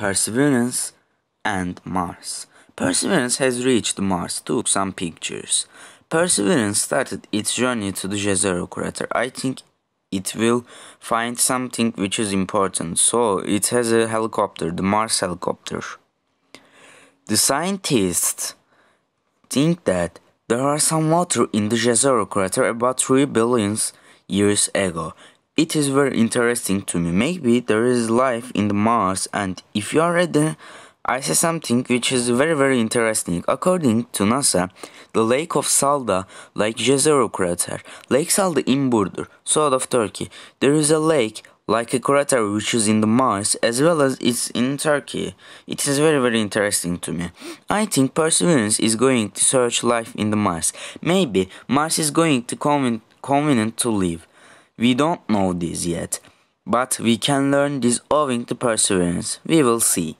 Perseverance and Mars. Perseverance has reached Mars, took some pictures. Perseverance started its journey to the Jezero crater. I think it will find something which is important, so it has a helicopter, the Mars helicopter. The scientists think that there are some water in the Jezero crater about 3 billion years ago. It is very interesting to me. Maybe there is life in the Mars and if you are ready, I say something which is very very interesting. According to NASA, the Lake of Salda, like Jezero crater, Lake Salda in Burdur, south of Turkey, there is a lake like a crater which is in the Mars as well as it's in Turkey. It is very very interesting to me. I think Perseverance is going to search life in the Mars. Maybe Mars is going to convenient to live. We don't know this yet, but we can learn this owing to perseverance. We will see.